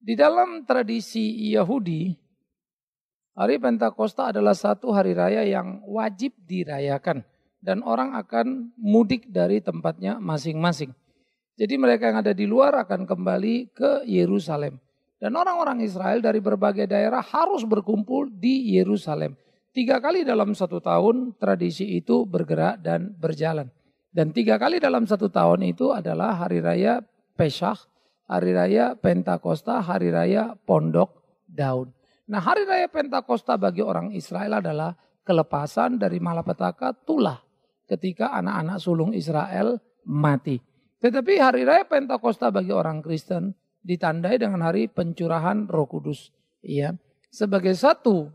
Di dalam tradisi Yahudi, hari Pentakosta adalah satu hari raya yang wajib dirayakan dan orang akan mudik dari tempatnya masing-masing. Jadi mereka yang ada di luar akan kembali ke Yerusalem. Dan orang-orang Israel dari berbagai daerah harus berkumpul di Yerusalem. Tiga kali dalam satu tahun tradisi itu bergerak dan berjalan. Dan tiga kali dalam satu tahun itu adalah hari raya Pesach, hari raya Pentakosta, hari raya Pondok Daun. Nah hari raya Pentakosta bagi orang Israel adalah kelepasan dari malapetaka tulah ketika anak-anak sulung Israel mati. Tetapi hari raya Pentakosta bagi orang Kristen ditandai dengan hari pencurahan Roh Kudus, ya. Sebagai satu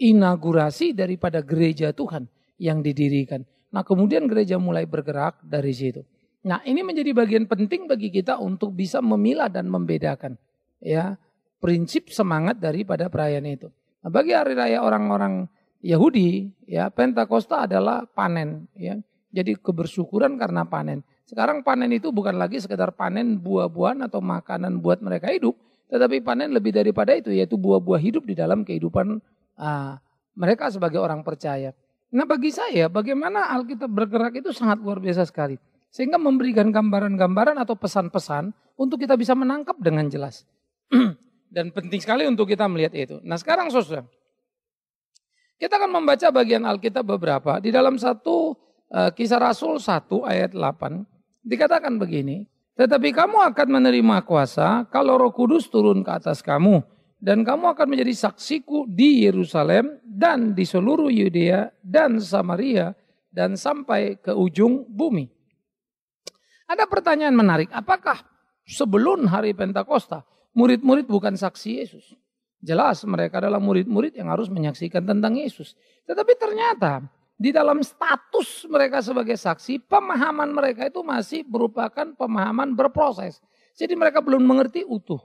inaugurasi daripada gereja Tuhan yang didirikan. Nah, kemudian gereja mulai bergerak dari situ. Nah, ini menjadi bagian penting bagi kita untuk bisa memilah dan membedakan ya prinsip semangat daripada perayaan itu. Nah, bagi hari raya orang-orang Yahudi, ya Pentakosta adalah panen, ya. Jadi kebersyukuran karena panen. Sekarang panen itu bukan lagi sekedar panen buah-buahan atau makanan buat mereka hidup, tetapi panen lebih daripada itu yaitu buah-buah hidup di dalam kehidupan uh, mereka sebagai orang percaya. Nah, bagi saya bagaimana Alkitab bergerak itu sangat luar biasa sekali. Sehingga memberikan gambaran-gambaran atau pesan-pesan untuk kita bisa menangkap dengan jelas. Dan penting sekali untuk kita melihat itu. Nah sekarang saudara, kita akan membaca bagian Alkitab beberapa. Di dalam satu eh, kisah Rasul 1 ayat 8 dikatakan begini. Tetapi kamu akan menerima kuasa kalau roh kudus turun ke atas kamu dan kamu akan menjadi saksiku di Yerusalem dan di seluruh Yudea dan Samaria dan sampai ke ujung bumi. Ada pertanyaan menarik, apakah sebelum hari Pentakosta murid-murid bukan saksi Yesus? Jelas mereka adalah murid-murid yang harus menyaksikan tentang Yesus. Tetapi ternyata di dalam status mereka sebagai saksi, pemahaman mereka itu masih merupakan pemahaman berproses. Jadi mereka belum mengerti utuh.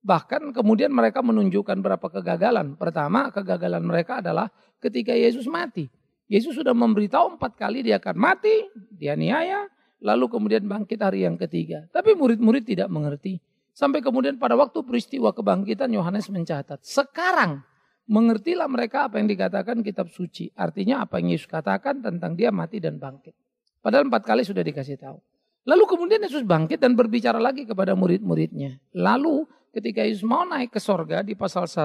Bahkan kemudian mereka menunjukkan berapa kegagalan. Pertama, kegagalan mereka adalah ketika Yesus mati. Yesus sudah memberitahu empat kali dia akan mati, dia niaya, lalu kemudian bangkit hari yang ketiga. Tapi murid-murid tidak mengerti. Sampai kemudian pada waktu peristiwa kebangkitan Yohanes mencatat, sekarang mengertilah mereka apa yang dikatakan kitab suci. Artinya apa yang Yesus katakan tentang dia mati dan bangkit. Padahal empat kali sudah dikasih tahu. Lalu kemudian Yesus bangkit dan berbicara lagi kepada murid-muridnya. Lalu ketika Yesus mau naik ke sorga di pasal 1,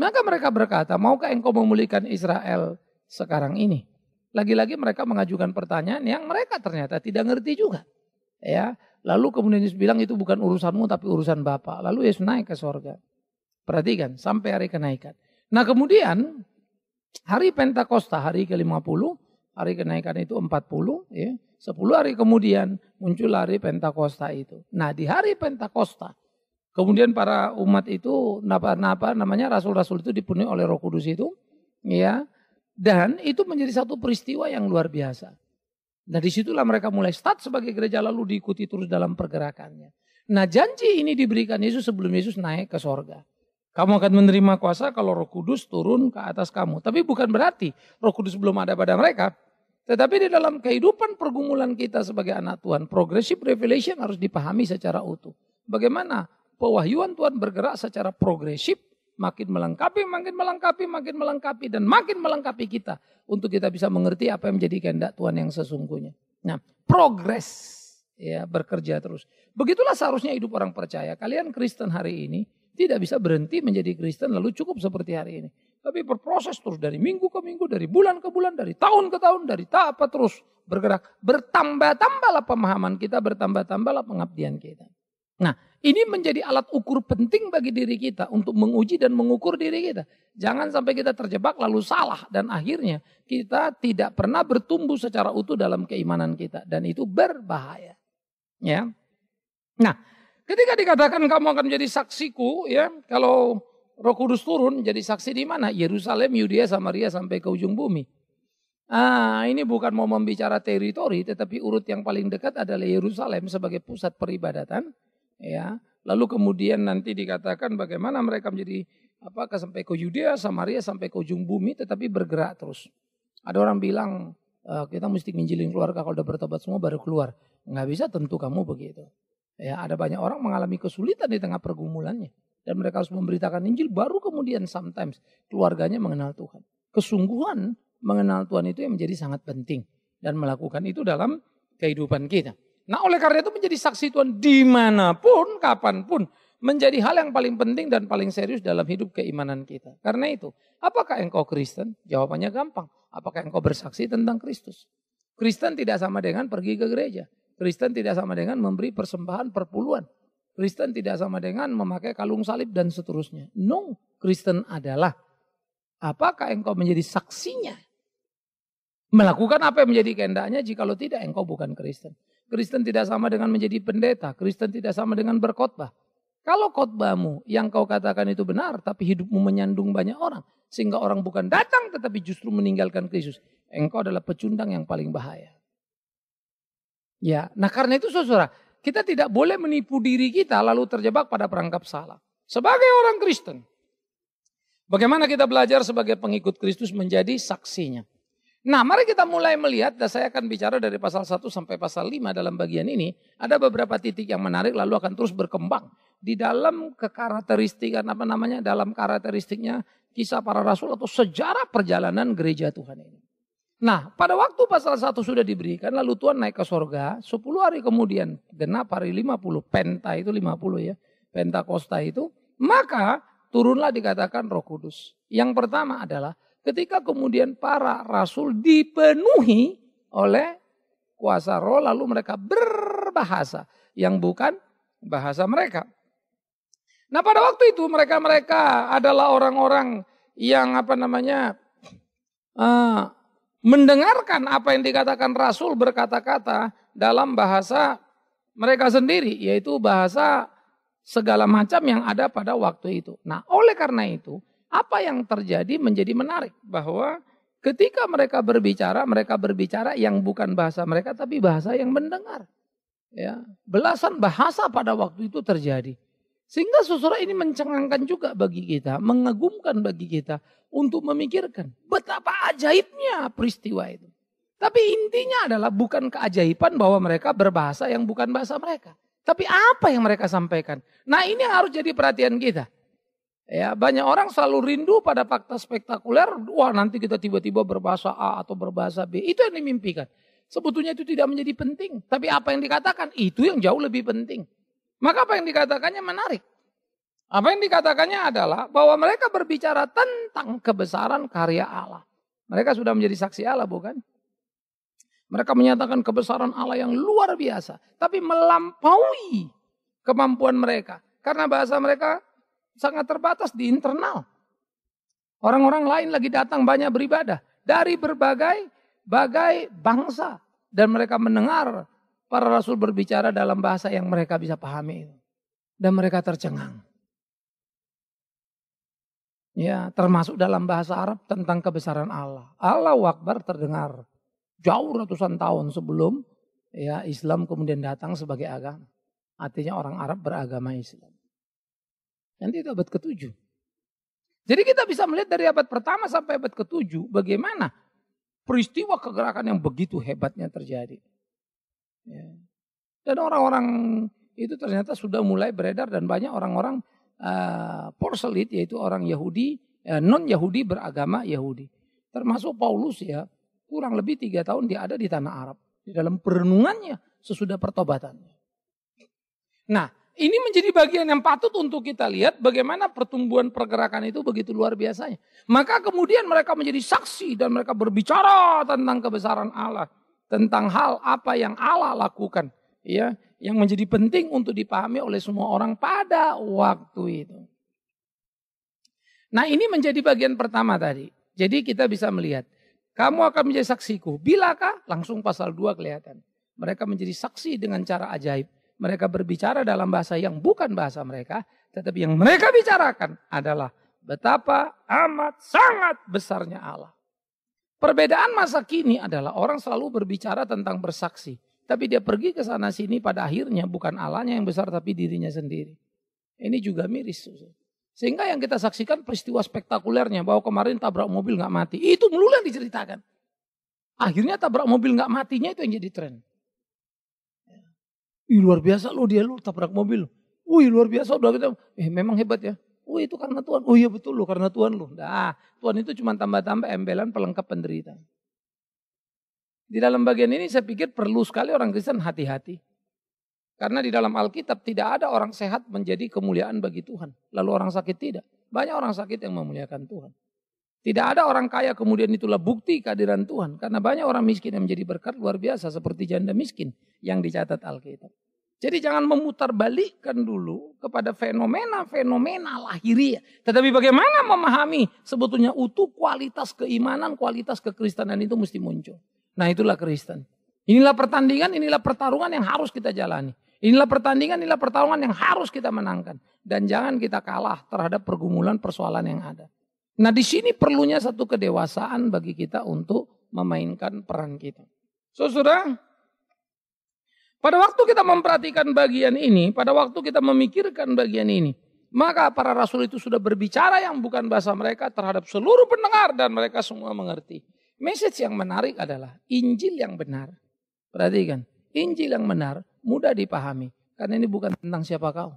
maka mereka berkata, maukah engkau memulihkan Israel sekarang ini? Lagi-lagi mereka mengajukan pertanyaan yang mereka ternyata tidak ngerti juga. Ya, lalu kemudian Yesus bilang itu bukan urusanmu tapi urusan Bapa. Lalu Yesus naik ke sorga. Perhatikan sampai hari kenaikan. Nah kemudian hari Pentakosta hari ke-50, hari kenaikan itu 40 ya. 10 hari kemudian muncul hari Pentakosta itu. Nah di hari Pentakosta kemudian para umat itu apa, apa namanya rasul-rasul itu dipenuhi oleh Roh Kudus itu ya dan itu menjadi satu peristiwa yang luar biasa. Nah disitulah mereka mulai start sebagai gereja lalu diikuti terus dalam pergerakannya. Nah janji ini diberikan Yesus sebelum Yesus naik ke sorga. Kamu akan menerima kuasa kalau roh kudus turun ke atas kamu. Tapi bukan berarti roh kudus belum ada pada mereka. Tetapi di dalam kehidupan pergumulan kita sebagai anak Tuhan, progressive revelation harus dipahami secara utuh. Bagaimana pewahyuan Tuhan bergerak secara progresif makin melengkapi, makin melengkapi, makin melengkapi, dan makin melengkapi kita. Untuk kita bisa mengerti apa yang menjadi kehendak Tuhan yang sesungguhnya. Nah, progres ya bekerja terus. Begitulah seharusnya hidup orang percaya. Kalian Kristen hari ini tidak bisa berhenti menjadi Kristen lalu cukup seperti hari ini. Tapi berproses terus dari minggu ke minggu, dari bulan ke bulan, dari tahun ke tahun, dari tak apa terus bergerak. Bertambah-tambahlah pemahaman kita, bertambah-tambahlah pengabdian kita. Nah, ini menjadi alat ukur penting bagi diri kita untuk menguji dan mengukur diri kita. Jangan sampai kita terjebak lalu salah dan akhirnya kita tidak pernah bertumbuh secara utuh dalam keimanan kita dan itu berbahaya. Ya. Nah, ketika dikatakan kamu akan menjadi saksiku ya, kalau Roh Kudus turun jadi saksi di mana? Yerusalem, Yudea, Samaria sampai ke ujung bumi. Ah, ini bukan mau membicara teritori tetapi urut yang paling dekat adalah Yerusalem sebagai pusat peribadatan ya lalu kemudian nanti dikatakan bagaimana mereka menjadi apakah sampai ke Yudea Samaria sampai ke ujung bumi tetapi bergerak terus ada orang bilang e, kita mesti nginjilin keluarga kalau udah bertobat semua baru keluar nggak bisa tentu kamu begitu ya ada banyak orang mengalami kesulitan di tengah pergumulannya dan mereka harus memberitakan Injil baru kemudian sometimes keluarganya mengenal Tuhan kesungguhan mengenal Tuhan itu yang menjadi sangat penting dan melakukan itu dalam kehidupan kita. Nah oleh karena itu menjadi saksi Tuhan dimanapun, kapanpun menjadi hal yang paling penting dan paling serius dalam hidup keimanan kita. Karena itu, apakah engkau Kristen? Jawabannya gampang. Apakah engkau bersaksi tentang Kristus? Kristen tidak sama dengan pergi ke gereja. Kristen tidak sama dengan memberi persembahan perpuluhan. Kristen tidak sama dengan memakai kalung salib dan seterusnya. No, Kristen adalah apakah engkau menjadi saksinya? Melakukan apa yang menjadi kehendaknya lo tidak engkau bukan Kristen. Kristen tidak sama dengan menjadi pendeta. Kristen tidak sama dengan berkhotbah. Kalau khotbahmu yang kau katakan itu benar, tapi hidupmu menyandung banyak orang. Sehingga orang bukan datang tetapi justru meninggalkan Kristus. Engkau adalah pecundang yang paling bahaya. Ya, nah karena itu saudara, kita tidak boleh menipu diri kita lalu terjebak pada perangkap salah. Sebagai orang Kristen, bagaimana kita belajar sebagai pengikut Kristus menjadi saksinya. Nah, mari kita mulai melihat dan saya akan bicara dari pasal 1 sampai pasal 5 dalam bagian ini. Ada beberapa titik yang menarik lalu akan terus berkembang. Di dalam kekarakteristik, apa namanya, dalam karakteristiknya kisah para rasul atau sejarah perjalanan gereja Tuhan ini. Nah, pada waktu pasal 1 sudah diberikan, lalu Tuhan naik ke sorga, 10 hari kemudian, genap hari 50, penta itu 50 ya, pentakosta itu, maka turunlah dikatakan roh kudus. Yang pertama adalah Ketika kemudian para rasul dipenuhi oleh kuasa roh lalu mereka berbahasa yang bukan bahasa mereka. Nah pada waktu itu mereka-mereka adalah orang-orang yang apa namanya uh, mendengarkan apa yang dikatakan Rasul berkata-kata dalam bahasa mereka sendiri yaitu bahasa segala macam yang ada pada waktu itu. Nah oleh karena itu apa yang terjadi menjadi menarik bahwa ketika mereka berbicara, mereka berbicara yang bukan bahasa mereka tapi bahasa yang mendengar. Ya, belasan bahasa pada waktu itu terjadi. Sehingga susurah ini mencengangkan juga bagi kita, mengagumkan bagi kita untuk memikirkan betapa ajaibnya peristiwa itu. Tapi intinya adalah bukan keajaiban bahwa mereka berbahasa yang bukan bahasa mereka. Tapi apa yang mereka sampaikan? Nah ini yang harus jadi perhatian kita. Ya, banyak orang selalu rindu pada fakta spektakuler, wah nanti kita tiba-tiba berbahasa A atau berbahasa B. Itu yang dimimpikan. Sebetulnya itu tidak menjadi penting, tapi apa yang dikatakan itu yang jauh lebih penting. Maka apa yang dikatakannya menarik. Apa yang dikatakannya adalah bahwa mereka berbicara tentang kebesaran karya Allah. Mereka sudah menjadi saksi Allah, bukan? Mereka menyatakan kebesaran Allah yang luar biasa, tapi melampaui kemampuan mereka. Karena bahasa mereka sangat terbatas di internal. Orang-orang lain lagi datang banyak beribadah dari berbagai bagai bangsa dan mereka mendengar para rasul berbicara dalam bahasa yang mereka bisa pahami dan mereka tercengang. Ya, termasuk dalam bahasa Arab tentang kebesaran Allah. Allah wakbar terdengar jauh ratusan tahun sebelum ya Islam kemudian datang sebagai agama. Artinya orang Arab beragama Islam. Nanti itu abad ke-7. Jadi kita bisa melihat dari abad pertama sampai abad ke-7 bagaimana peristiwa kegerakan yang begitu hebatnya terjadi. Ya. Dan orang-orang itu ternyata sudah mulai beredar dan banyak orang-orang uh, eh, porselit yaitu orang Yahudi, uh, non-Yahudi beragama Yahudi. Termasuk Paulus ya kurang lebih tiga tahun dia ada di tanah Arab. Di dalam perenungannya sesudah pertobatannya. Nah ini menjadi bagian yang patut untuk kita lihat bagaimana pertumbuhan pergerakan itu begitu luar biasanya. Maka kemudian mereka menjadi saksi dan mereka berbicara tentang kebesaran Allah, tentang hal apa yang Allah lakukan, ya, yang menjadi penting untuk dipahami oleh semua orang pada waktu itu. Nah, ini menjadi bagian pertama tadi. Jadi kita bisa melihat, kamu akan menjadi saksiku. Bilakah? Langsung pasal 2 kelihatan. Mereka menjadi saksi dengan cara ajaib mereka berbicara dalam bahasa yang bukan bahasa mereka, tetapi yang mereka bicarakan adalah betapa amat sangat besarnya Allah. Perbedaan masa kini adalah orang selalu berbicara tentang bersaksi, tapi dia pergi ke sana sini pada akhirnya bukan Allahnya yang besar tapi dirinya sendiri. Ini juga miris. Sehingga yang kita saksikan peristiwa spektakulernya bahwa kemarin tabrak mobil nggak mati. Itu melulu yang diceritakan. Akhirnya tabrak mobil nggak matinya itu yang jadi tren. Ih luar biasa lo dia lo tabrak mobil. Wih luar biasa udah kita. Gitu. Eh memang hebat ya. Wih oh, itu karena Tuhan. Oh iya betul lo karena Tuhan lo. Nah Tuhan itu cuma tambah-tambah embelan pelengkap penderitaan. Di dalam bagian ini saya pikir perlu sekali orang Kristen hati-hati. Karena di dalam Alkitab tidak ada orang sehat menjadi kemuliaan bagi Tuhan. Lalu orang sakit tidak. Banyak orang sakit yang memuliakan Tuhan. Tidak ada orang kaya kemudian itulah bukti kehadiran Tuhan. Karena banyak orang miskin yang menjadi berkat luar biasa seperti janda miskin yang dicatat Alkitab. Jadi jangan memutarbalikkan dulu kepada fenomena-fenomena lahiriah. Tetapi bagaimana memahami sebetulnya utuh kualitas keimanan, kualitas kekristenan itu mesti muncul. Nah itulah Kristen. Inilah pertandingan, inilah pertarungan yang harus kita jalani. Inilah pertandingan, inilah pertarungan yang harus kita menangkan. Dan jangan kita kalah terhadap pergumulan persoalan yang ada. Nah di sini perlunya satu kedewasaan bagi kita untuk memainkan peran kita. So, saudara, pada waktu kita memperhatikan bagian ini, pada waktu kita memikirkan bagian ini, maka para rasul itu sudah berbicara yang bukan bahasa mereka terhadap seluruh pendengar dan mereka semua mengerti. Message yang menarik adalah Injil yang benar. Perhatikan, Injil yang benar mudah dipahami. Karena ini bukan tentang siapa kau,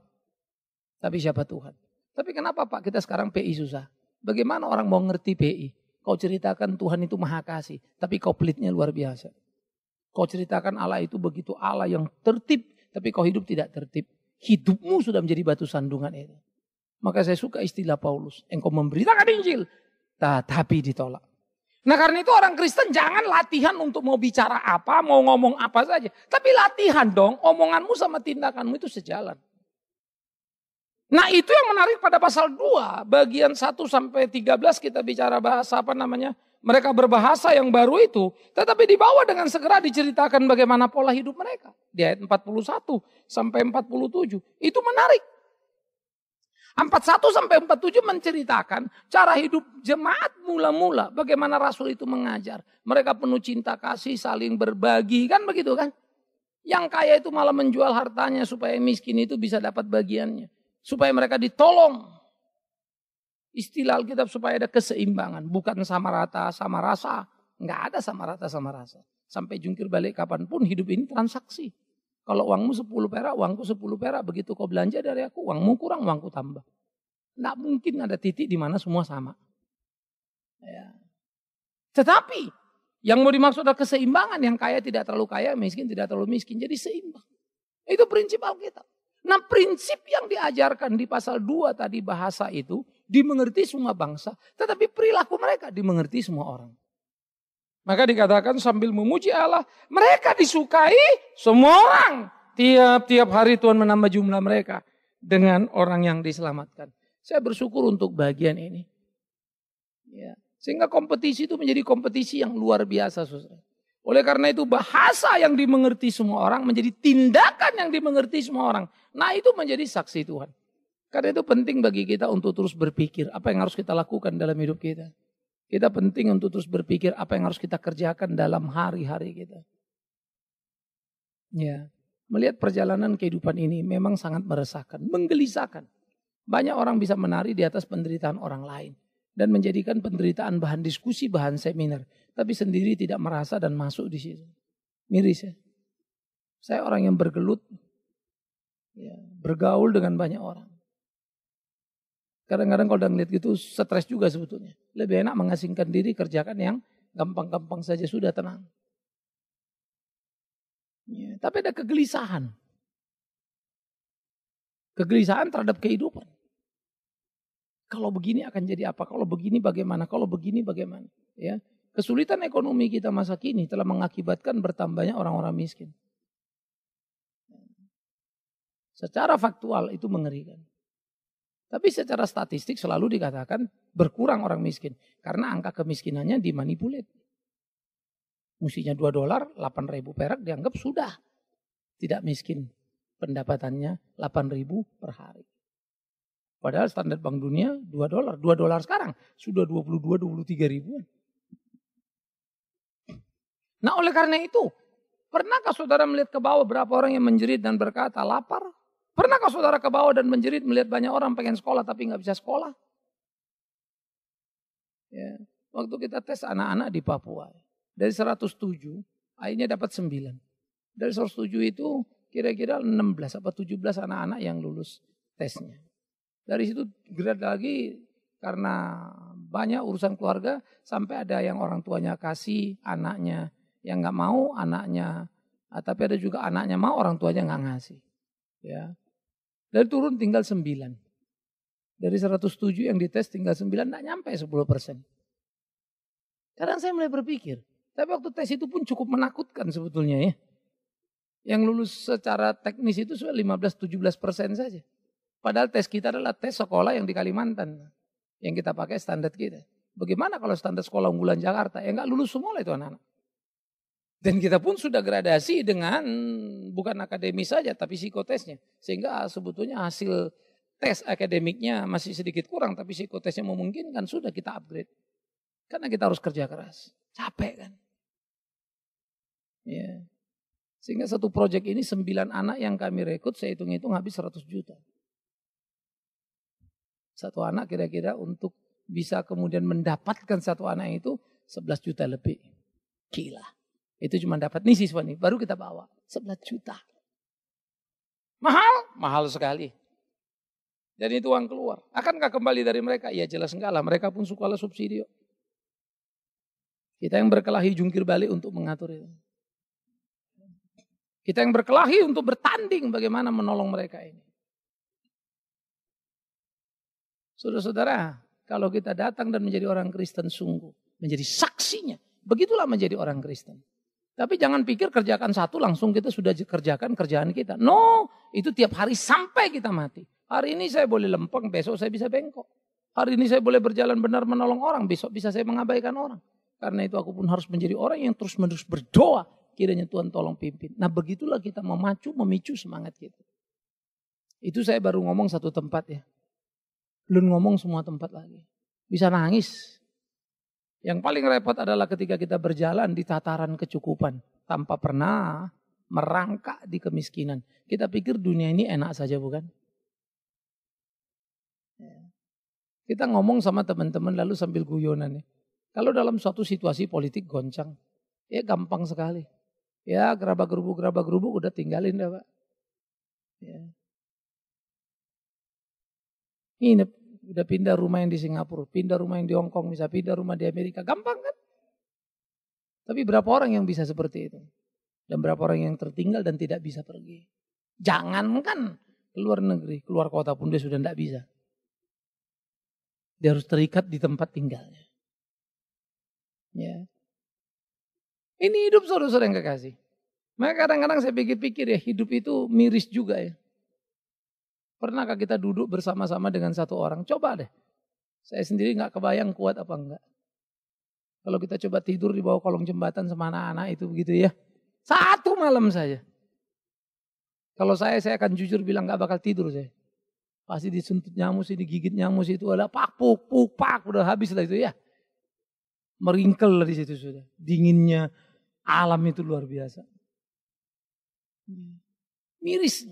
tapi siapa Tuhan. Tapi kenapa Pak kita sekarang PI susah? Bagaimana orang mau ngerti PI? Kau ceritakan Tuhan itu maha kasih, tapi kau pelitnya luar biasa. Kau ceritakan Allah itu begitu Allah yang tertib, tapi kau hidup tidak tertib. Hidupmu sudah menjadi batu sandungan itu. Maka saya suka istilah Paulus, engkau memberitakan Injil, tapi ditolak. Nah karena itu orang Kristen jangan latihan untuk mau bicara apa, mau ngomong apa saja. Tapi latihan dong, omonganmu sama tindakanmu itu sejalan. Nah itu yang menarik pada pasal 2, bagian 1 sampai 13 kita bicara bahasa apa namanya. Mereka berbahasa yang baru itu, tetapi dibawa dengan segera diceritakan bagaimana pola hidup mereka. Di ayat 41 sampai 47, itu menarik. 41 sampai 47 menceritakan cara hidup jemaat mula-mula. Bagaimana Rasul itu mengajar. Mereka penuh cinta kasih, saling berbagi. Kan begitu kan? Yang kaya itu malah menjual hartanya supaya miskin itu bisa dapat bagiannya supaya mereka ditolong. Istilah Alkitab supaya ada keseimbangan, bukan sama rata sama rasa. Nggak ada sama rata sama rasa. Sampai jungkir balik kapanpun hidup ini transaksi. Kalau uangmu 10 perak, uangku 10 perak. Begitu kau belanja dari aku, uangmu kurang, uangku tambah. Nggak mungkin ada titik di mana semua sama. Ya. Tetapi yang mau dimaksud adalah keseimbangan. Yang kaya tidak terlalu kaya, miskin tidak terlalu miskin. Jadi seimbang. Itu prinsip Alkitab. Nah prinsip yang diajarkan di pasal 2 tadi bahasa itu dimengerti semua bangsa. Tetapi perilaku mereka dimengerti semua orang. Maka dikatakan sambil memuji Allah, mereka disukai semua orang. Tiap-tiap hari Tuhan menambah jumlah mereka dengan orang yang diselamatkan. Saya bersyukur untuk bagian ini. Ya. Sehingga kompetisi itu menjadi kompetisi yang luar biasa. Oleh karena itu bahasa yang dimengerti semua orang menjadi tindakan yang dimengerti semua orang. Nah itu menjadi saksi Tuhan. Karena itu penting bagi kita untuk terus berpikir apa yang harus kita lakukan dalam hidup kita. Kita penting untuk terus berpikir apa yang harus kita kerjakan dalam hari-hari kita. Ya, melihat perjalanan kehidupan ini memang sangat meresahkan, menggelisahkan. Banyak orang bisa menari di atas penderitaan orang lain dan menjadikan penderitaan bahan diskusi, bahan seminar, tapi sendiri tidak merasa dan masuk di situ. Miris ya. Saya orang yang bergelut, Ya, bergaul dengan banyak orang. Kadang-kadang kalau udah ngeliat gitu stres juga sebetulnya. Lebih enak mengasingkan diri kerjakan yang gampang-gampang saja sudah tenang. Ya, tapi ada kegelisahan. Kegelisahan terhadap kehidupan. Kalau begini akan jadi apa? Kalau begini bagaimana? Kalau begini bagaimana? Ya, kesulitan ekonomi kita masa kini telah mengakibatkan bertambahnya orang-orang miskin. Secara faktual itu mengerikan. Tapi secara statistik selalu dikatakan berkurang orang miskin. Karena angka kemiskinannya dimanipulasi. musinya 2 dolar, 8 ribu perak dianggap sudah tidak miskin. Pendapatannya 8 ribu per hari. Padahal standar bank dunia 2 dolar. 2 dolar sekarang sudah 22-23 ribuan. Nah oleh karena itu, pernahkah saudara melihat ke bawah berapa orang yang menjerit dan berkata lapar? Pernahkah saudara ke bawah dan menjerit melihat banyak orang pengen sekolah tapi nggak bisa sekolah? Ya. Waktu kita tes anak-anak di Papua, dari 107, akhirnya dapat 9. Dari 107 itu kira-kira 16 apa 17 anak-anak yang lulus tesnya. Dari situ gerak lagi karena banyak urusan keluarga sampai ada yang orang tuanya kasih anaknya yang nggak mau anaknya ah, tapi ada juga anaknya mau orang tuanya nggak ngasih ya dari turun tinggal 9. Dari 107 yang dites tinggal 9, tidak nyampe 10 persen. Sekarang saya mulai berpikir, tapi waktu tes itu pun cukup menakutkan sebetulnya ya. Yang lulus secara teknis itu sudah 15-17 persen saja. Padahal tes kita adalah tes sekolah yang di Kalimantan. Yang kita pakai standar kita. Bagaimana kalau standar sekolah unggulan Jakarta? Ya nggak lulus semua itu anak-anak. Dan kita pun sudah gradasi dengan bukan akademis saja tapi psikotesnya. Sehingga sebetulnya hasil tes akademiknya masih sedikit kurang tapi psikotesnya memungkinkan sudah kita upgrade. Karena kita harus kerja keras. Capek kan? Ya. Sehingga satu proyek ini sembilan anak yang kami rekrut saya hitung-hitung habis 100 juta. Satu anak kira-kira untuk bisa kemudian mendapatkan satu anak itu 11 juta lebih. Gila. Itu cuma dapat nih siswa nih, baru kita bawa 11 juta. Mahal, mahal sekali. Dan itu uang keluar. Akankah kembali dari mereka? Ya jelas enggak lah, mereka pun suka lah subsidi. Kita yang berkelahi jungkir balik untuk mengatur itu. Kita yang berkelahi untuk bertanding bagaimana menolong mereka ini. Saudara-saudara, kalau kita datang dan menjadi orang Kristen sungguh, menjadi saksinya, begitulah menjadi orang Kristen. Tapi jangan pikir kerjakan satu langsung kita sudah kerjakan kerjaan kita. No, itu tiap hari sampai kita mati. Hari ini saya boleh lempeng, besok saya bisa bengkok. Hari ini saya boleh berjalan benar menolong orang, besok bisa saya mengabaikan orang. Karena itu aku pun harus menjadi orang yang terus-menerus berdoa. Kiranya Tuhan tolong pimpin. Nah begitulah kita memacu, memicu semangat kita. Itu saya baru ngomong satu tempat ya. Belum ngomong semua tempat lagi. Bisa nangis. Yang paling repot adalah ketika kita berjalan di tataran kecukupan tanpa pernah merangkak di kemiskinan. Kita pikir dunia ini enak saja bukan? Ya. Kita ngomong sama teman-teman lalu sambil guyonan ya. Kalau dalam suatu situasi politik goncang, ya gampang sekali. Ya gerabak gerubu gerabak gerubu udah tinggalin dah pak. Ya. Nginep Udah pindah rumah yang di Singapura, pindah rumah yang di Hong Kong, bisa pindah rumah di Amerika. Gampang kan? Tapi berapa orang yang bisa seperti itu? Dan berapa orang yang tertinggal dan tidak bisa pergi? jangan kan keluar negeri, keluar kota pun dia sudah tidak bisa. Dia harus terikat di tempat tinggalnya. Ya. Ini hidup saudara-saudara yang kekasih. Maka kadang-kadang saya pikir-pikir ya hidup itu miris juga ya. Pernahkah kita duduk bersama-sama dengan satu orang? Coba deh. Saya sendiri nggak kebayang kuat apa enggak. Kalau kita coba tidur di bawah kolong jembatan sama anak-anak itu begitu ya. Satu malam saja. Kalau saya, saya akan jujur bilang nggak bakal tidur saya. Pasti disuntik nyamuk sih, digigit nyamuk sih itu ada pak puk puk pak udah habis lah itu ya. Meringkel di situ sudah. Dinginnya alam itu luar biasa. Miris.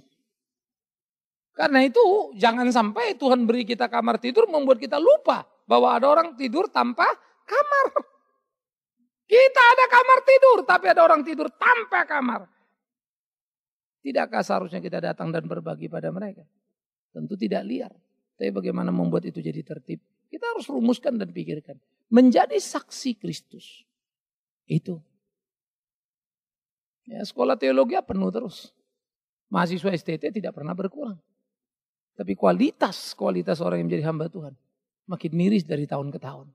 Karena itu jangan sampai Tuhan beri kita kamar tidur membuat kita lupa bahwa ada orang tidur tanpa kamar. Kita ada kamar tidur tapi ada orang tidur tanpa kamar. Tidakkah seharusnya kita datang dan berbagi pada mereka? Tentu tidak liar. Tapi bagaimana membuat itu jadi tertib? Kita harus rumuskan dan pikirkan. Menjadi saksi Kristus. Itu. Ya, sekolah teologi penuh terus. Mahasiswa STT tidak pernah berkurang. Tapi kualitas, kualitas orang yang menjadi hamba Tuhan makin miris dari tahun ke tahun.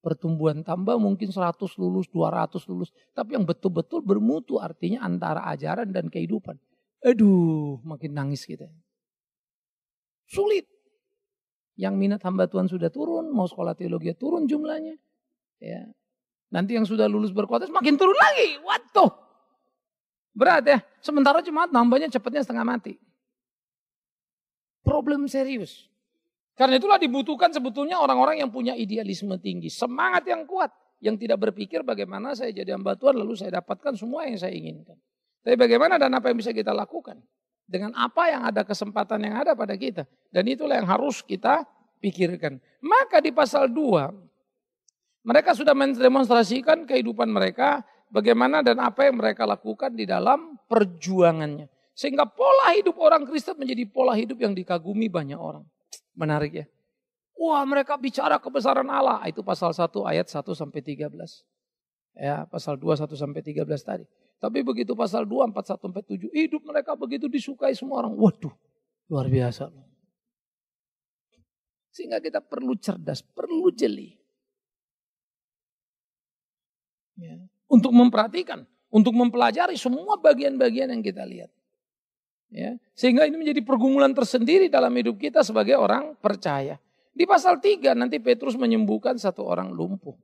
Pertumbuhan tambah mungkin 100 lulus, 200 lulus. Tapi yang betul-betul bermutu artinya antara ajaran dan kehidupan. Aduh, makin nangis kita. Sulit. Yang minat hamba Tuhan sudah turun, mau sekolah teologi turun jumlahnya. Ya. Nanti yang sudah lulus berkualitas makin turun lagi. Waduh. Berat ya. Sementara jemaat nambahnya cepatnya setengah mati problem serius. Karena itulah dibutuhkan sebetulnya orang-orang yang punya idealisme tinggi, semangat yang kuat, yang tidak berpikir bagaimana saya jadi hamba Tuhan lalu saya dapatkan semua yang saya inginkan. Tapi bagaimana dan apa yang bisa kita lakukan? Dengan apa yang ada kesempatan yang ada pada kita. Dan itulah yang harus kita pikirkan. Maka di pasal 2, mereka sudah mendemonstrasikan kehidupan mereka, bagaimana dan apa yang mereka lakukan di dalam perjuangannya. Sehingga pola hidup orang Kristen menjadi pola hidup yang dikagumi banyak orang. Menarik ya. Wah mereka bicara kebesaran Allah. Itu pasal 1 ayat 1 sampai 13. Ya pasal 2 1 sampai 13 tadi. Tapi begitu pasal 2, 4, 1, sampai 7. Hidup mereka begitu disukai semua orang. Waduh luar biasa. Sehingga kita perlu cerdas, perlu jeli. Ya. Untuk memperhatikan, untuk mempelajari semua bagian-bagian yang kita lihat. Ya. Sehingga ini menjadi pergumulan tersendiri dalam hidup kita sebagai orang percaya. Di pasal 3 nanti Petrus menyembuhkan satu orang lumpuh.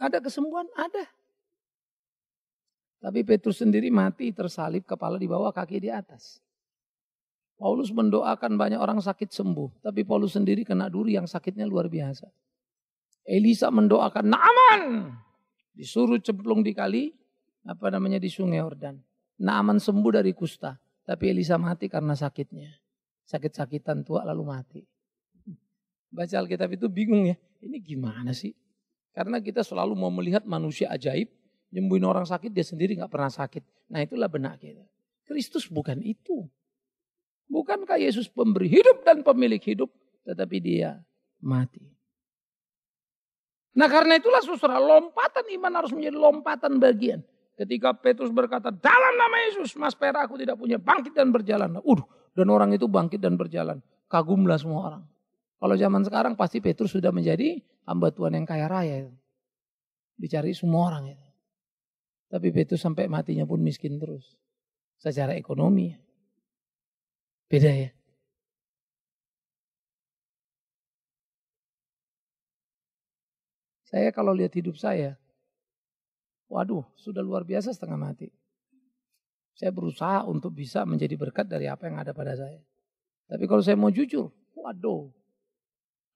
Ada kesembuhan? Ada. Tapi Petrus sendiri mati tersalib kepala di bawah kaki di atas. Paulus mendoakan banyak orang sakit sembuh. Tapi Paulus sendiri kena duri yang sakitnya luar biasa. Elisa mendoakan Naaman. Disuruh cemplung di kali. Apa namanya di sungai Yordan. Naaman sembuh dari kusta, tapi Elisa mati karena sakitnya. Sakit-sakitan tua lalu mati. Baca Alkitab itu bingung ya, ini gimana sih? Karena kita selalu mau melihat manusia ajaib, nyembuhin orang sakit dia sendiri gak pernah sakit. Nah itulah benak kita. Kristus bukan itu. Bukankah Yesus pemberi hidup dan pemilik hidup, tetapi dia mati. Nah karena itulah saudara lompatan iman harus menjadi lompatan bagian. Ketika Petrus berkata, dalam nama Yesus, mas pera aku tidak punya, bangkit dan berjalan. Nah, uduh, dan orang itu bangkit dan berjalan. Kagumlah semua orang. Kalau zaman sekarang pasti Petrus sudah menjadi hamba Tuhan yang kaya raya. Dicari semua orang itu. Tapi Petrus sampai matinya pun miskin terus. Secara ekonomi. Beda ya. Saya kalau lihat hidup saya, Waduh, sudah luar biasa setengah mati. Saya berusaha untuk bisa menjadi berkat dari apa yang ada pada saya. Tapi kalau saya mau jujur, waduh,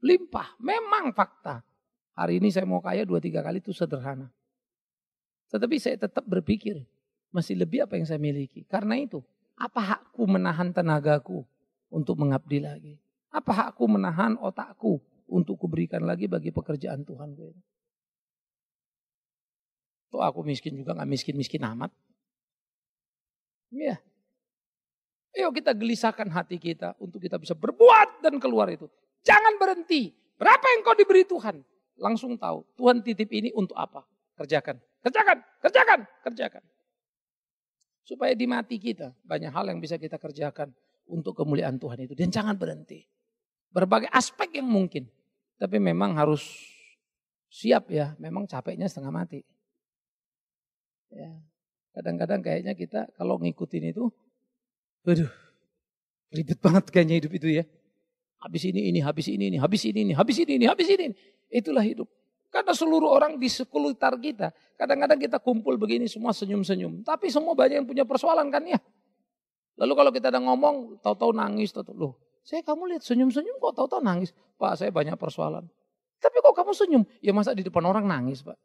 limpah. Memang fakta. Hari ini saya mau kaya dua tiga kali itu sederhana. Tetapi saya tetap berpikir, masih lebih apa yang saya miliki. Karena itu, apa hakku menahan tenagaku untuk mengabdi lagi? Apa hakku menahan otakku untuk kuberikan lagi bagi pekerjaan Tuhan? Tuh aku miskin juga nggak miskin-miskin amat. Iya. Ayo kita gelisahkan hati kita untuk kita bisa berbuat dan keluar itu. Jangan berhenti. Berapa yang kau diberi Tuhan? Langsung tahu. Tuhan titip ini untuk apa? Kerjakan. Kerjakan. Kerjakan. Kerjakan. Supaya di mati kita banyak hal yang bisa kita kerjakan untuk kemuliaan Tuhan itu. Dan jangan berhenti. Berbagai aspek yang mungkin. Tapi memang harus siap ya. Memang capeknya setengah mati. Ya. Kadang-kadang kayaknya kita kalau ngikutin itu, waduh, ribet banget kayaknya hidup itu ya. Habis ini, ini, habis ini, ini, habis ini, ini, habis ini, ini, habis ini. Ini. Itulah hidup. Karena seluruh orang di sekitar kita, kadang-kadang kita kumpul begini semua senyum-senyum. Tapi semua banyak yang punya persoalan kan ya. Lalu kalau kita ada ngomong, tahu-tahu nangis, tahu-tahu. Loh, saya kamu lihat senyum-senyum kok tahu-tahu nangis. Pak, saya banyak persoalan. Tapi kok kamu senyum? Ya masa di depan orang nangis, Pak?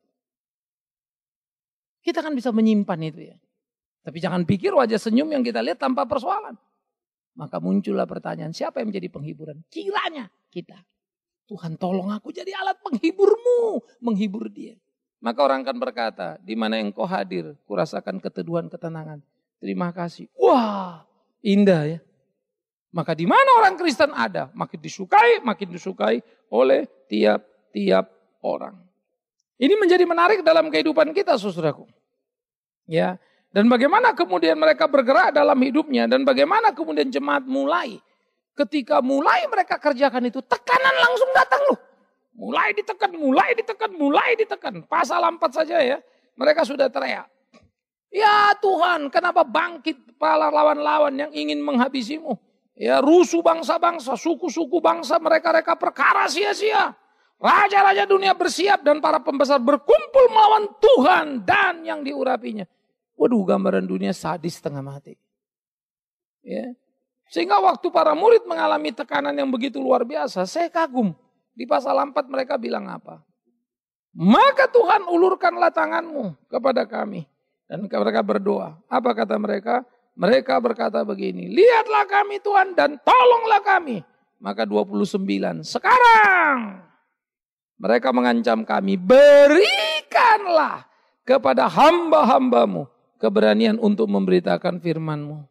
Kita kan bisa menyimpan itu ya. Tapi jangan pikir wajah senyum yang kita lihat tanpa persoalan. Maka muncullah pertanyaan, siapa yang menjadi penghiburan? Kiranya kita. Tuhan tolong aku jadi alat penghiburmu, menghibur dia. Maka orang akan berkata, di mana engkau hadir, kurasakan keteduhan, ketenangan. Terima kasih. Wah, indah ya. Maka di mana orang Kristen ada, makin disukai, makin disukai oleh tiap-tiap orang. Ini menjadi menarik dalam kehidupan kita, saudaraku. Ya, dan bagaimana kemudian mereka bergerak dalam hidupnya dan bagaimana kemudian jemaat mulai ketika mulai mereka kerjakan itu tekanan langsung datang loh. Mulai ditekan, mulai ditekan, mulai ditekan. Pasal 4 saja ya. Mereka sudah teriak. Ya Tuhan, kenapa bangkit para lawan-lawan yang ingin menghabisimu? Ya rusuh bangsa-bangsa, suku-suku bangsa mereka-reka perkara sia-sia. Raja-raja dunia bersiap dan para pembesar berkumpul melawan Tuhan dan yang diurapinya. Waduh gambaran dunia sadis setengah mati. Ya. Sehingga waktu para murid mengalami tekanan yang begitu luar biasa, saya kagum. Di pasal 4 mereka bilang apa? Maka Tuhan ulurkanlah tanganmu kepada kami. Dan mereka berdoa. Apa kata mereka? Mereka berkata begini, lihatlah kami Tuhan dan tolonglah kami. Maka 29, sekarang mereka mengancam kami, berikanlah kepada hamba-hambamu keberanian untuk memberitakan firmanmu.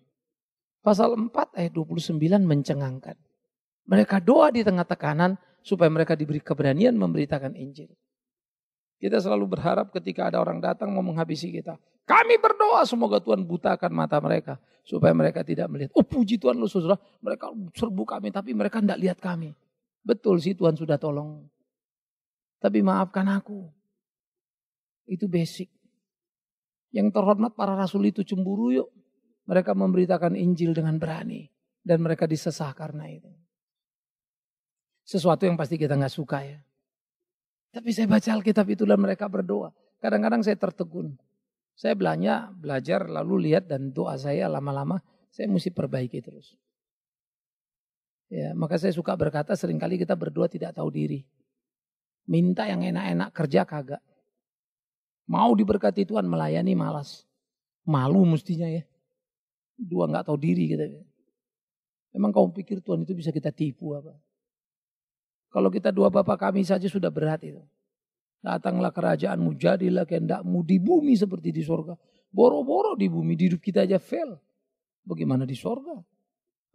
Pasal 4 ayat 29 mencengangkan. Mereka doa di tengah tekanan supaya mereka diberi keberanian memberitakan Injil. Kita selalu berharap ketika ada orang datang mau menghabisi kita. Kami berdoa semoga Tuhan butakan mata mereka. Supaya mereka tidak melihat. Oh puji Tuhan lu saudara. Mereka serbu kami tapi mereka tidak lihat kami. Betul sih Tuhan sudah tolong. Tapi maafkan aku. Itu basic. Yang terhormat para rasul itu cemburu yuk. Mereka memberitakan Injil dengan berani. Dan mereka disesah karena itu. Sesuatu yang pasti kita nggak suka ya. Tapi saya baca Alkitab itu dan mereka berdoa. Kadang-kadang saya tertegun. Saya belanja, belajar, lalu lihat dan doa saya lama-lama saya mesti perbaiki terus. Ya, maka saya suka berkata seringkali kita berdoa tidak tahu diri. Minta yang enak-enak kerja kagak. Mau diberkati Tuhan melayani malas. Malu mestinya ya. Dua nggak tahu diri kita. Emang kamu pikir Tuhan itu bisa kita tipu apa? Kalau kita dua bapak kami saja sudah berat itu. Datanglah kerajaanmu, jadilah kehendakmu di bumi seperti di sorga. Boro-boro di bumi, di hidup kita aja fail. Bagaimana di sorga?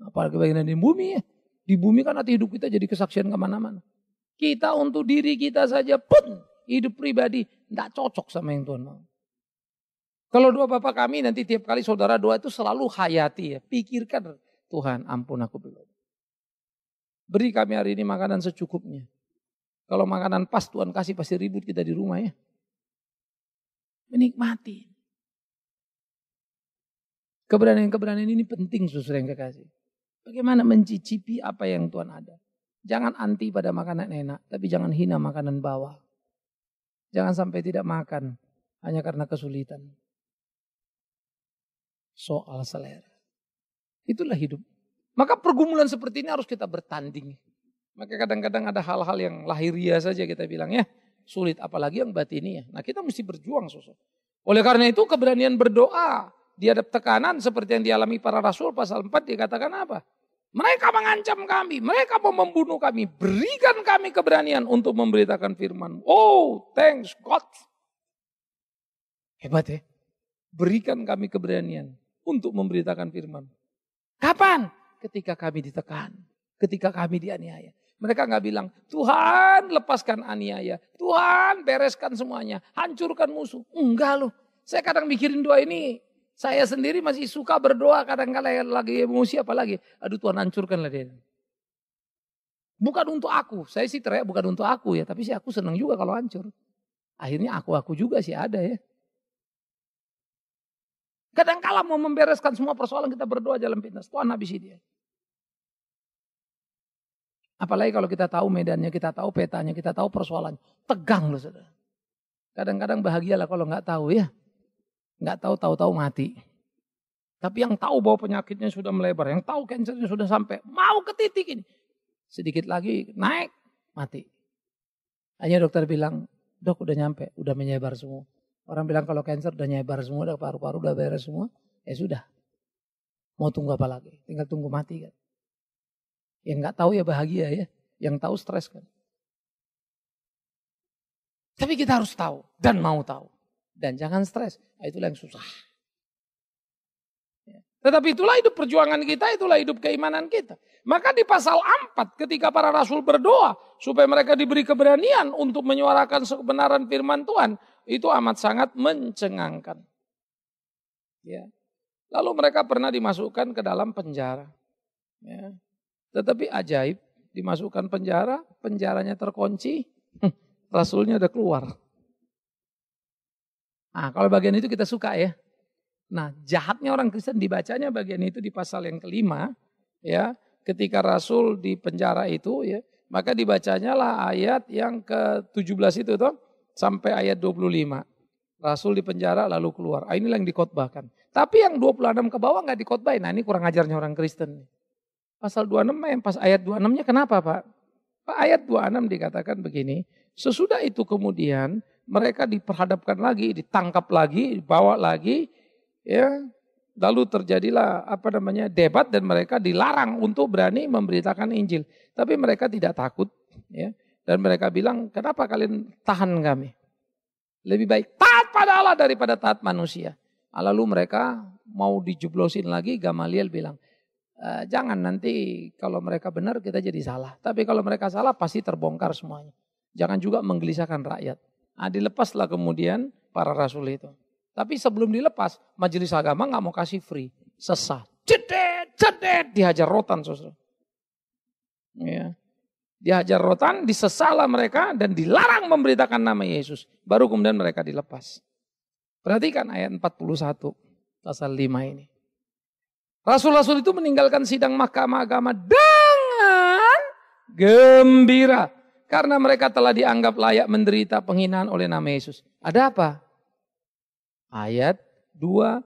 Apalagi bagaimana di bumi ya. Di bumi kan nanti hidup kita jadi kesaksian kemana-mana. Kita untuk diri kita saja pun hidup pribadi tidak cocok sama yang Tuhan mau. Kalau dua Bapak kami nanti tiap kali saudara doa itu selalu hayati ya. Pikirkan Tuhan ampun aku belum. Beri kami hari ini makanan secukupnya. Kalau makanan pas Tuhan kasih pasti ribut kita di rumah ya. Menikmati. Keberanian-keberanian ini penting susur yang kekasih. Bagaimana mencicipi apa yang Tuhan ada. Jangan anti pada makanan enak, tapi jangan hina makanan bawah. Jangan sampai tidak makan hanya karena kesulitan. Soal selera. Itulah hidup. Maka pergumulan seperti ini harus kita bertanding. Maka kadang-kadang ada hal-hal yang lahiriah saja kita bilang ya. Sulit apalagi yang batin ya. Nah kita mesti berjuang sosok. Oleh karena itu keberanian berdoa di hadap tekanan seperti yang dialami para rasul pasal 4 dikatakan apa? Mereka mengancam kami, mereka mau membunuh kami. Berikan kami keberanian untuk memberitakan firman. Oh, thanks God. Hebat ya. Berikan kami keberanian untuk memberitakan firman. Kapan? Ketika kami ditekan, ketika kami dianiaya. Mereka nggak bilang, Tuhan lepaskan aniaya, Tuhan bereskan semuanya, hancurkan musuh. Enggak loh, saya kadang mikirin doa ini saya sendiri masih suka berdoa kadang kadang lagi emosi apalagi. Aduh Tuhan hancurkanlah dia. Bukan untuk aku. Saya sih teriak bukan untuk aku ya. Tapi sih aku senang juga kalau hancur. Akhirnya aku-aku juga sih ada ya. kadang-kala mau membereskan semua persoalan kita berdoa jalan pintas. Tuhan habisi dia. Apalagi kalau kita tahu medannya, kita tahu petanya, kita tahu persoalannya. Tegang loh saudara. Kadang-kadang bahagialah kalau nggak tahu ya nggak tahu tahu-tahu mati. Tapi yang tahu bahwa penyakitnya sudah melebar, yang tahu kankernya sudah sampai, mau ke titik ini. Sedikit lagi naik, mati. Hanya dokter bilang, dok udah nyampe, udah menyebar semua. Orang bilang kalau kanker udah nyebar semua, udah paru-paru udah beres semua, ya sudah. Mau tunggu apa lagi? Tinggal tunggu mati kan. Yang nggak tahu ya bahagia ya, yang tahu stres kan. Tapi kita harus tahu dan mau tahu. Dan jangan stres, nah, itulah yang susah. Ya. Tetapi itulah hidup perjuangan kita, itulah hidup keimanan kita. Maka di pasal 4 ketika para rasul berdoa supaya mereka diberi keberanian untuk menyuarakan kebenaran firman Tuhan, itu amat sangat mencengangkan. Ya. Lalu mereka pernah dimasukkan ke dalam penjara. Ya. Tetapi ajaib, dimasukkan penjara, penjaranya terkunci, rasulnya udah keluar. Nah, kalau bagian itu kita suka ya. Nah, jahatnya orang Kristen dibacanya bagian itu di pasal yang kelima, ya, ketika Rasul di penjara itu, ya, maka dibacanya lah ayat yang ke-17 itu toh sampai ayat 25. Rasul di penjara lalu keluar. Ah, inilah yang dikotbahkan. Tapi yang 26 ke bawah nggak dikhotbahin. Nah, ini kurang ajarnya orang Kristen. Pasal 26 yang eh, pas ayat 26-nya kenapa, Pak? Pak ayat 26 dikatakan begini, sesudah itu kemudian mereka diperhadapkan lagi, ditangkap lagi, dibawa lagi, ya. Lalu terjadilah apa namanya debat dan mereka dilarang untuk berani memberitakan Injil. Tapi mereka tidak takut, ya. Dan mereka bilang, kenapa kalian tahan kami? Lebih baik taat pada Allah daripada taat manusia. Ah, lalu mereka mau dijublosin lagi, Gamaliel bilang, e, jangan nanti kalau mereka benar kita jadi salah. Tapi kalau mereka salah pasti terbongkar semuanya. Jangan juga menggelisahkan rakyat. Nah, dilepaslah kemudian para rasul itu. Tapi sebelum dilepas, majelis agama nggak mau kasih free. Sesat. Cedet, cedet. Dihajar rotan, saudara. Ya. Dihajar rotan, disesalah mereka dan dilarang memberitakan nama Yesus. Baru kemudian mereka dilepas. Perhatikan ayat 41 pasal 5 ini. Rasul-rasul itu meninggalkan sidang mahkamah agama dengan gembira. Karena mereka telah dianggap layak menderita penghinaan oleh nama Yesus. Ada apa? Ayat 20,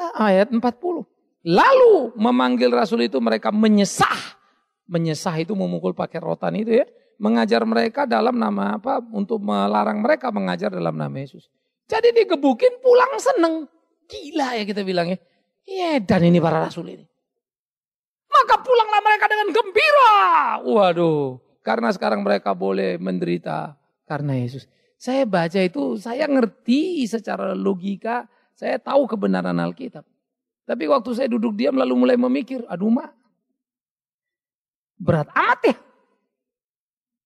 eh, ayat 40. Lalu memanggil rasul itu mereka menyesah. Menyesah itu memukul pakai rotan itu ya. Mengajar mereka dalam nama apa? Untuk melarang mereka mengajar dalam nama Yesus. Jadi digebukin pulang seneng. Gila ya kita bilang ya. Iya dan ini para rasul ini maka pulanglah mereka dengan gembira. Waduh, karena sekarang mereka boleh menderita karena Yesus. Saya baca itu, saya ngerti secara logika, saya tahu kebenaran Alkitab. Tapi waktu saya duduk diam lalu mulai memikir, aduh mak, berat amat ya.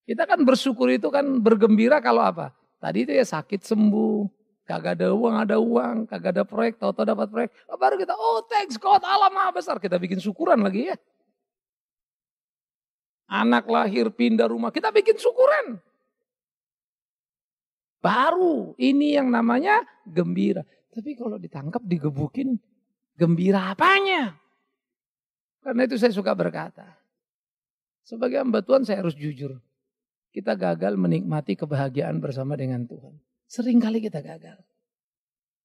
Kita kan bersyukur itu kan bergembira kalau apa? Tadi itu ya sakit sembuh, kagak ada uang ada uang, kagak ada proyek, tahu-tahu dapat proyek. Oh, baru kita, oh thanks God Allah maha besar. Kita bikin syukuran lagi ya. Anak lahir pindah rumah, kita bikin syukuran. Baru ini yang namanya gembira. Tapi kalau ditangkap digebukin, gembira apanya? Karena itu saya suka berkata, sebagai hamba Tuhan saya harus jujur. Kita gagal menikmati kebahagiaan bersama dengan Tuhan. Seringkali kita gagal.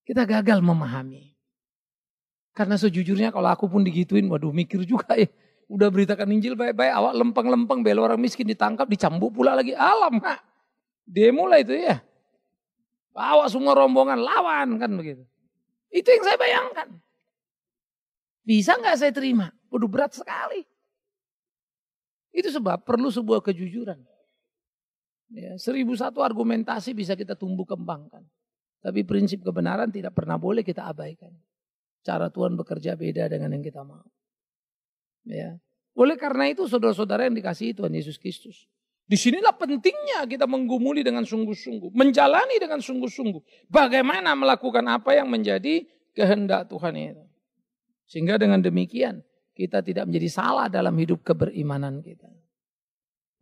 Kita gagal memahami. Karena sejujurnya kalau aku pun digituin, waduh mikir juga ya. Udah beritakan Injil baik-baik, awak lempeng-lempeng bela orang miskin ditangkap, dicambuk pula lagi. Alam, ha. demo lah itu ya. Bawa semua rombongan, lawan kan begitu. Itu yang saya bayangkan. Bisa nggak saya terima? Waduh berat sekali. Itu sebab perlu sebuah kejujuran. Ya, seribu satu argumentasi bisa kita tumbuh kembangkan. Tapi prinsip kebenaran tidak pernah boleh kita abaikan. Cara Tuhan bekerja beda dengan yang kita mau. Ya. Oleh karena itu saudara-saudara yang dikasih Tuhan Yesus Kristus. Disinilah pentingnya kita menggumuli dengan sungguh-sungguh. Menjalani dengan sungguh-sungguh. Bagaimana melakukan apa yang menjadi kehendak Tuhan itu. Sehingga dengan demikian kita tidak menjadi salah dalam hidup keberimanan kita.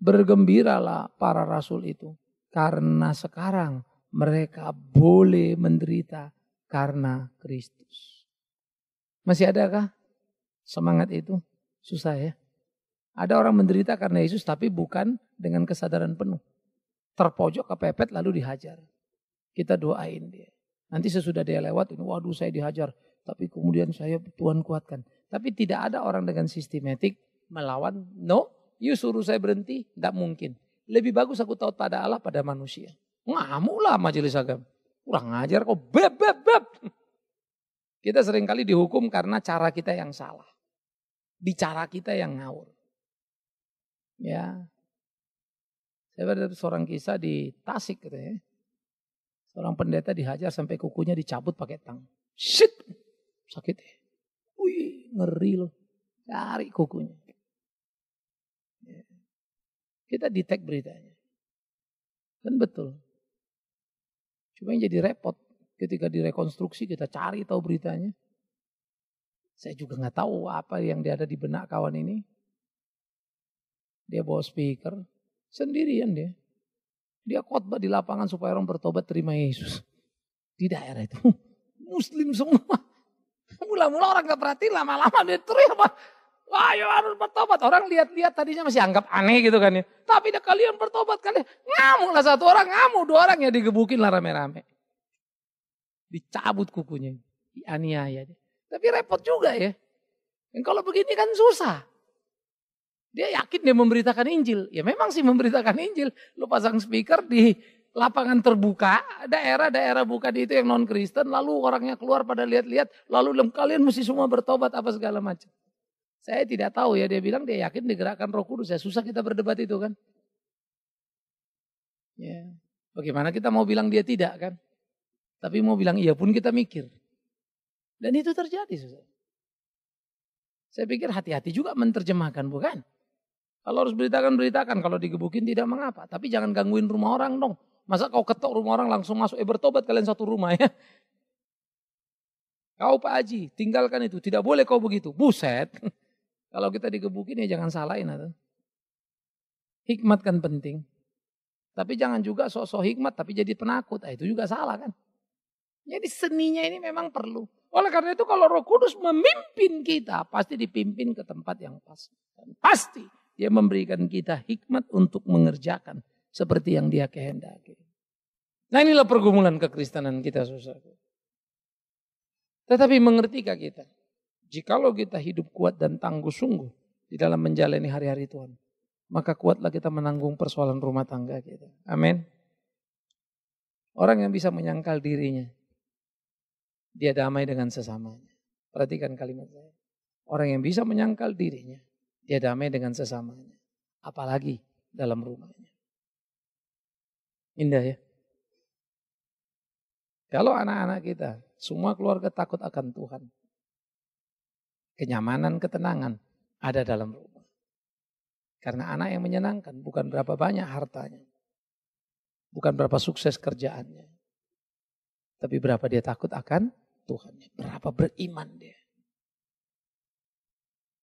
Bergembiralah para rasul itu. Karena sekarang mereka boleh menderita karena Kristus. Masih adakah semangat itu? Susah ya. Ada orang menderita karena Yesus tapi bukan dengan kesadaran penuh. Terpojok kepepet lalu dihajar. Kita doain dia. Nanti sesudah dia lewat ini waduh saya dihajar. Tapi kemudian saya Tuhan kuatkan. Tapi tidak ada orang dengan sistematik melawan. No, you suruh saya berhenti. Tidak mungkin. Lebih bagus aku tahu pada Allah pada manusia. Ngamulah majelis agama. Kurang ajar kok. Beb, beb, beb. Kita seringkali dihukum karena cara kita yang salah bicara kita yang ngawur. Ya. Saya ada seorang kisah di Tasik gitu ya. Seorang pendeta dihajar sampai kukunya dicabut pakai tang. Shit. Sakit. Ya. Wih, ngeri loh. Cari kukunya. Ya. Kita detect beritanya. kan betul. Cuma yang jadi repot ketika direkonstruksi kita cari tahu beritanya. Saya juga nggak tahu apa yang dia ada di benak kawan ini. Dia bawa speaker, sendirian dia. Dia khotbah di lapangan supaya orang bertobat terima Yesus. Di daerah itu. Muslim semua. Mula-mula orang nggak perhatiin, lama-lama dia terima. Wah, ya harus bertobat. Orang lihat-lihat tadinya masih anggap aneh gitu kan ya. Tapi dah kalian bertobat kalian. Ya. Ngamuk lah satu orang, ngamuk dua orang ya digebukin lah rame-rame. Dicabut kukunya. Dianiaya dia. Tapi repot juga ya. Dan kalau begini kan susah. Dia yakin dia memberitakan Injil. Ya memang sih memberitakan Injil. Lu pasang speaker di lapangan terbuka, daerah-daerah buka di itu yang non-Kristen, lalu orangnya keluar pada lihat-lihat, lalu kalian mesti semua bertobat apa segala macam. Saya tidak tahu ya, dia bilang dia yakin digerakkan roh kudus, ya susah kita berdebat itu kan. Ya. Bagaimana kita mau bilang dia tidak kan? Tapi mau bilang iya pun kita mikir. Dan itu terjadi. Saya pikir hati-hati juga menerjemahkan, bukan? Kalau harus beritakan, beritakan. Kalau digebukin tidak mengapa. Tapi jangan gangguin rumah orang dong. Masa kau ketok rumah orang langsung masuk, eh bertobat kalian satu rumah ya. Kau Pak Haji, tinggalkan itu. Tidak boleh kau begitu. Buset. Kalau kita digebukin ya jangan salahin. Atau. Hikmat kan penting. Tapi jangan juga sok-sok hikmat tapi jadi penakut. Nah, itu juga salah kan. Jadi seninya ini memang perlu. Oleh karena itu kalau Roh Kudus memimpin kita, pasti dipimpin ke tempat yang pas. Dan pasti dia memberikan kita hikmat untuk mengerjakan seperti yang dia kehendaki. Nah inilah pergumulan kekristenan kita susah. Tetapi mengertikah kita? Jikalau kita hidup kuat dan tangguh sungguh di dalam menjalani hari-hari Tuhan, maka kuatlah kita menanggung persoalan rumah tangga kita. Amin. Orang yang bisa menyangkal dirinya, dia damai dengan sesamanya. Perhatikan kalimat saya. Orang yang bisa menyangkal dirinya, dia damai dengan sesamanya. Apalagi dalam rumahnya. Indah ya. Kalau anak-anak kita, semua keluarga takut akan Tuhan. Kenyamanan, ketenangan ada dalam rumah. Karena anak yang menyenangkan bukan berapa banyak hartanya. Bukan berapa sukses kerjaannya. Tapi berapa dia takut akan Tuhan, Berapa beriman dia.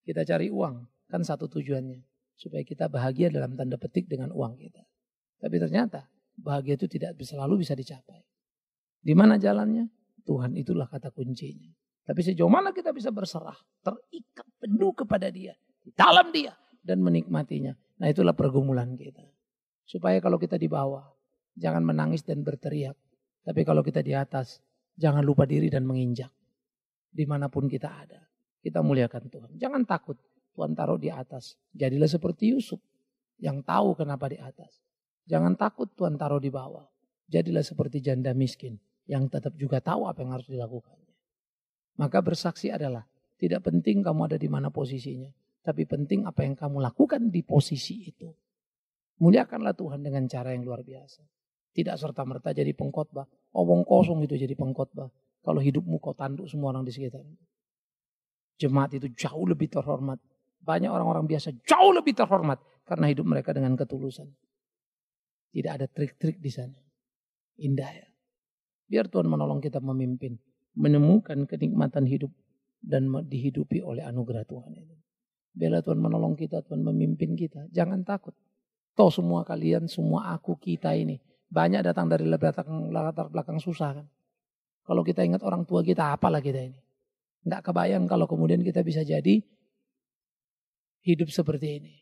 Kita cari uang. Kan satu tujuannya. Supaya kita bahagia dalam tanda petik dengan uang kita. Tapi ternyata bahagia itu tidak selalu bisa dicapai. Di mana jalannya? Tuhan itulah kata kuncinya. Tapi sejauh mana kita bisa berserah, terikat penuh kepada dia, di dalam dia dan menikmatinya. Nah itulah pergumulan kita. Supaya kalau kita di bawah, jangan menangis dan berteriak. Tapi kalau kita di atas, Jangan lupa diri dan menginjak. Dimanapun kita ada. Kita muliakan Tuhan. Jangan takut. Tuhan taruh di atas. Jadilah seperti Yusuf. Yang tahu kenapa di atas. Jangan takut Tuhan taruh di bawah. Jadilah seperti janda miskin. Yang tetap juga tahu apa yang harus dilakukannya. Maka bersaksi adalah. Tidak penting kamu ada di mana posisinya. Tapi penting apa yang kamu lakukan di posisi itu. Muliakanlah Tuhan dengan cara yang luar biasa. Tidak serta-merta jadi pengkhotbah Omong oh, kosong itu jadi pengkhotbah. Kalau hidupmu kau tanduk semua orang di sekitar. Jemaat itu jauh lebih terhormat. Banyak orang-orang biasa jauh lebih terhormat karena hidup mereka dengan ketulusan. Tidak ada trik-trik di sana. Indah ya. Biar Tuhan menolong kita memimpin, menemukan kenikmatan hidup dan dihidupi oleh anugerah Tuhan itu. Biarlah Tuhan menolong kita, Tuhan memimpin kita. Jangan takut. Toh semua kalian, semua aku, kita ini banyak datang dari latar belakang susah kan. Kalau kita ingat orang tua kita, apalah kita ini. Tidak kebayang kalau kemudian kita bisa jadi hidup seperti ini.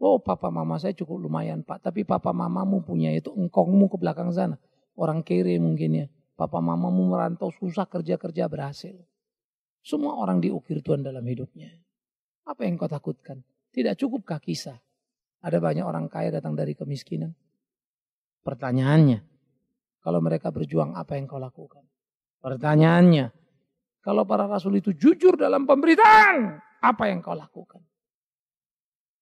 Oh papa mama saya cukup lumayan pak, tapi papa mamamu punya itu engkongmu ke belakang sana. Orang kiri mungkin ya. Papa mamamu merantau susah kerja-kerja berhasil. Semua orang diukir Tuhan dalam hidupnya. Apa yang kau takutkan? Tidak cukupkah kisah? Ada banyak orang kaya datang dari kemiskinan. Pertanyaannya, kalau mereka berjuang apa yang kau lakukan? Pertanyaannya, kalau para rasul itu jujur dalam pemberitaan, apa yang kau lakukan?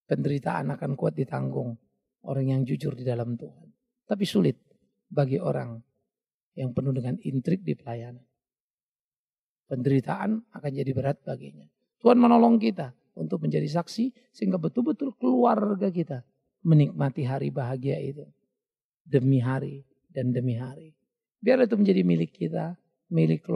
Penderitaan akan kuat ditanggung orang yang jujur di dalam Tuhan. Tapi sulit bagi orang yang penuh dengan intrik di pelayanan. Penderitaan akan jadi berat baginya. Tuhan menolong kita untuk menjadi saksi sehingga betul-betul keluarga kita menikmati hari bahagia itu demi hari dan demi hari. Biar itu menjadi milik kita, milik keluarga.